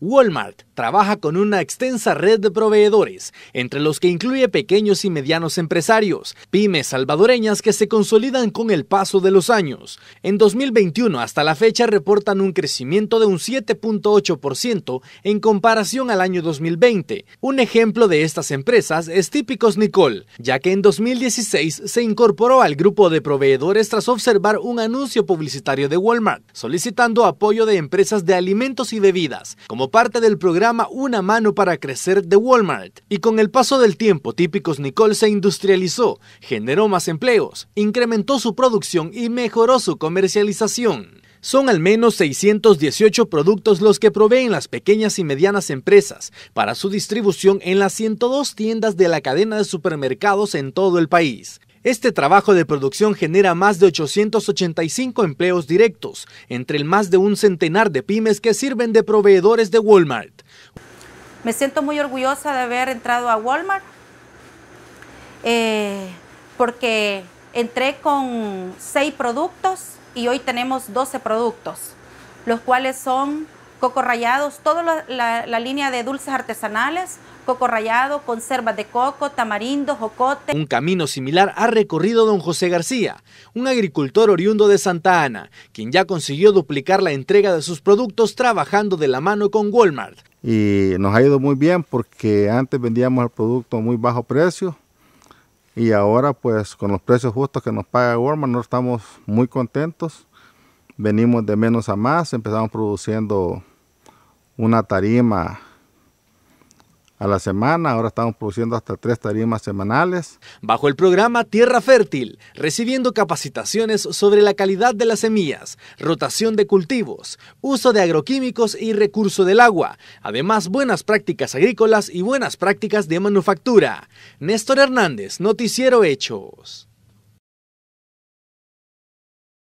Walmart trabaja con una extensa red de proveedores, entre los que incluye pequeños y medianos empresarios, pymes salvadoreñas que se consolidan con el paso de los años. En 2021 hasta la fecha reportan un crecimiento de un 7.8% en comparación al año 2020. Un ejemplo de estas empresas es Típicos Nicole, ya que en 2016 se incorporó al grupo de proveedores tras observar un anuncio publicitario de Walmart, solicitando apoyo de empresas de alimentos y bebidas, como parte del programa Una mano para crecer de Walmart. Y con el paso del tiempo, Típicos Nicole se industrializó, generó más empleos, incrementó su producción y mejoró su comercialización. Son al menos 618 productos los que proveen las pequeñas y medianas empresas para su distribución en las 102 tiendas de la cadena de supermercados en todo el país. Este trabajo de producción genera más de 885 empleos directos, entre el más de un centenar de pymes que sirven de proveedores de Walmart. Me siento muy orgullosa de haber entrado a Walmart eh, porque entré con 6 productos y hoy tenemos 12 productos, los cuales son coco rayados, toda la, línea de dulces artesanales, coco rallado, conservas de coco, tamarindo, jocote. Un camino similar ha recorrido don José García, un agricultor oriundo de Santa Ana, quien ya consiguió duplicar la entrega de sus productos trabajando de la mano con Walmart. Y nos ha ido muy bien porque antes vendíamos el producto a muy bajo precio y ahora pues con los precios justos que nos paga Walmart no estamos muy contentos venimos de menos a más, empezamos produciendo una tarima a la semana, ahora estamos produciendo hasta tres tarimas semanales. Bajo el programa Tierra Fértil, recibiendo capacitaciones sobre la calidad de las semillas, rotación de cultivos, uso de agroquímicos y recurso del agua, además buenas prácticas agrícolas y buenas prácticas de manufactura. Néstor Hernández, Noticiero Hechos.